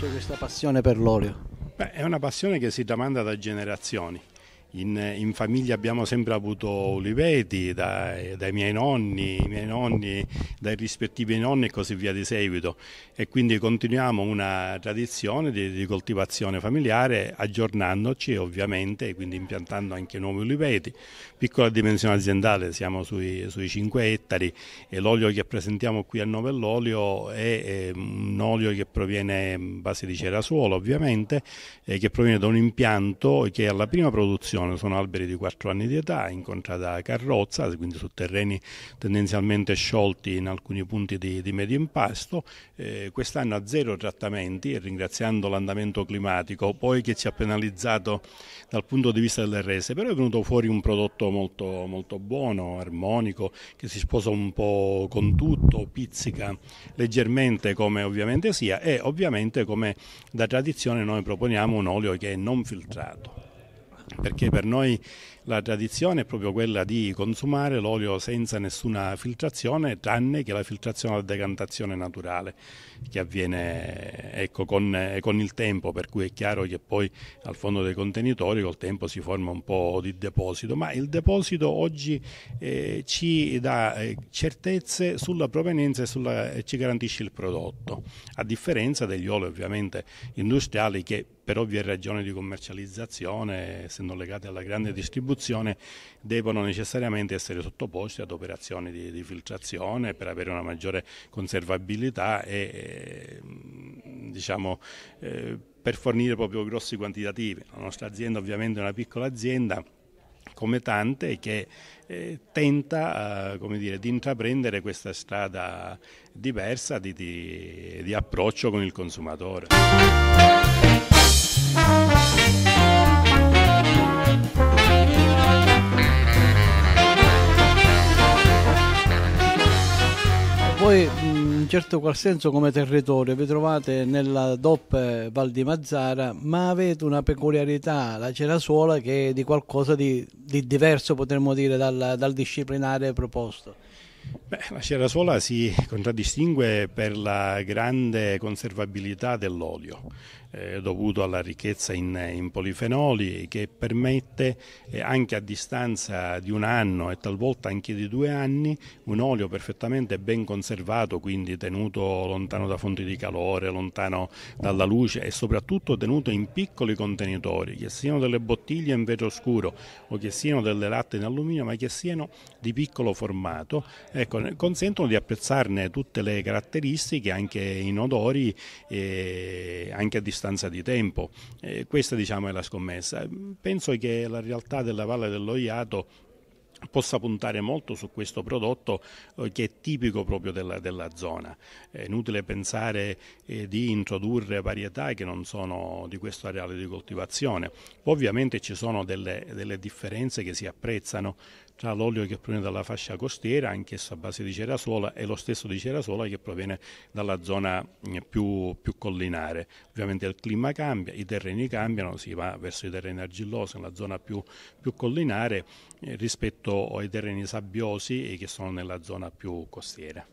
nasce questa passione per l'olio? Beh, è una passione che si tramanda da generazioni. In, in, famiglia abbiamo sempre avuto uliveti dai, dai miei, nonni, miei nonni, dai rispettivi nonni e così via di seguito e quindi continuiamo una tradizione di, di coltivazione familiare aggiornandoci ovviamente e quindi impiantando anche nuovi uliveti. Piccola dimensione aziendale, siamo sui, sui 5 ettari e l'olio che presentiamo qui a Novell'Olio è, è un olio che proviene in base di cerasuolo ovviamente, che proviene da un impianto che alla prima produzione produzione, sono alberi di 4 anni di età, incontrata carrozza, quindi su terreni tendenzialmente sciolti in alcuni punti di, di medio impasto, eh, quest'anno a zero trattamenti e ringraziando l'andamento climatico, poi che ci ha penalizzato dal punto di vista delle rese, però è venuto fuori un prodotto molto, molto buono, armonico, che si sposa un po' con tutto, pizzica leggermente come ovviamente sia e ovviamente come da tradizione noi proponiamo un olio che è non filtrato perché per noi la tradizione è proprio quella di consumare l'olio senza nessuna filtrazione, tranne che la filtrazione alla decantazione naturale, che avviene ecco, con, eh, con, il tempo, per cui è chiaro che poi al fondo dei contenitori col tempo si forma un po' di deposito, ma il deposito oggi eh, ci dà eh, certezze sulla provenienza e, sulla, e ci garantisce il prodotto, a differenza degli oli ovviamente industriali che per ovvie ragioni di commercializzazione, essendo legate alla grande distribuzione, devono necessariamente essere sottoposti ad operazioni di, di filtrazione per avere una maggiore conservabilità e ehm, diciamo, eh, per fornire proprio grossi quantitativi. La nostra azienda ovviamente è una piccola azienda come tante che eh, tenta eh, dire, di intraprendere questa strada diversa di, di, di approccio con il consumatore. Voi mm, in certo qual senso come territorio vi trovate nella DOP Val di Mazzara, ma avete una peculiarità, la Cerasuola, che è di qualcosa di, di diverso, potremmo dire, dal, dal disciplinare proposto. Beh, la Cerasuola si contraddistingue per la grande conservabilità dell'olio, eh, dovuto alla ricchezza in, in polifenoli che permette eh, anche a distanza di un anno e talvolta anche di due anni un olio perfettamente ben conservato, quindi tenuto lontano da fonti di calore, lontano dalla luce e soprattutto tenuto in piccoli contenitori, che siano delle bottiglie in vetro scuro o che siano delle latte in alluminio, ma che siano di piccolo formato. Eh, ecco, consentono di apprezzarne tutte le caratteristiche anche in odori e anche a distanza di tempo. Eh, questa diciamo è la scommessa. Penso che la realtà della Valle dell'Oiato possa puntare molto su questo prodotto eh, che è tipico proprio della, della, zona. È inutile pensare eh, di introdurre varietà che non sono di questo areale di coltivazione. Ovviamente ci sono delle, delle differenze che si apprezzano tra l'olio che proviene dalla fascia costiera, anch'esso a base di cerasola, e lo stesso di cerasola che proviene dalla zona mm, più, più, collinare. Ovviamente il clima cambia, i terreni cambiano, si va verso i terreni argillosi, nella zona più, più collinare, eh, rispetto soprattutto ai terreni sabbiosi e che sono nella zona più costiera.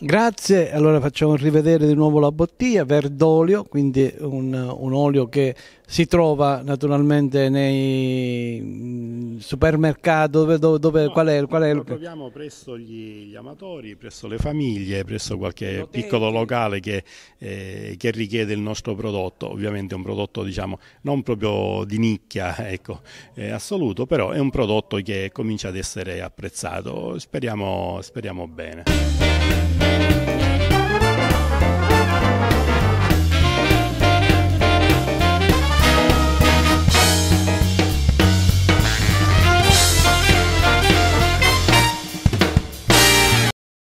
Grazie, allora facciamo rivedere di nuovo la bottiglia, verdolio, quindi un, un olio che si trova naturalmente nei mm, supermercati, dove, dove, dove no, qual è, qual è? lo troviamo presso gli, gli, amatori, presso le famiglie, presso qualche Potenti. piccolo locale che, eh, che, richiede il nostro prodotto, ovviamente è un prodotto diciamo non proprio di nicchia ecco, eh, assoluto, però è un prodotto che comincia ad essere apprezzato, speriamo, speriamo bene. you.